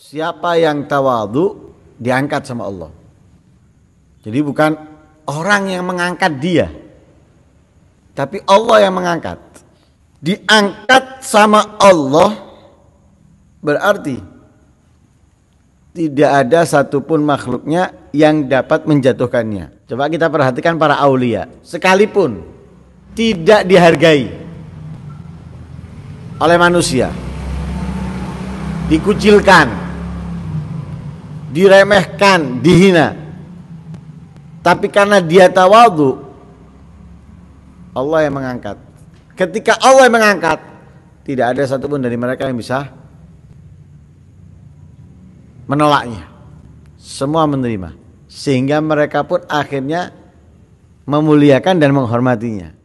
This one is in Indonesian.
Siapa yang tawadu diangkat sama Allah. Jadi bukan orang yang mengangkat dia. Tapi Allah yang mengangkat. Diangkat sama Allah berarti tidak ada satupun makhluknya yang dapat menjatuhkannya. Coba kita perhatikan para aulia, sekalipun tidak dihargai oleh manusia, dikucilkan, diremehkan, dihina. Tapi karena dia tawadu, Allah yang mengangkat. Ketika Allah yang mengangkat, tidak ada satupun dari mereka yang bisa menolaknya. Semua menerima. Sehingga mereka pun akhirnya memuliakan dan menghormatinya.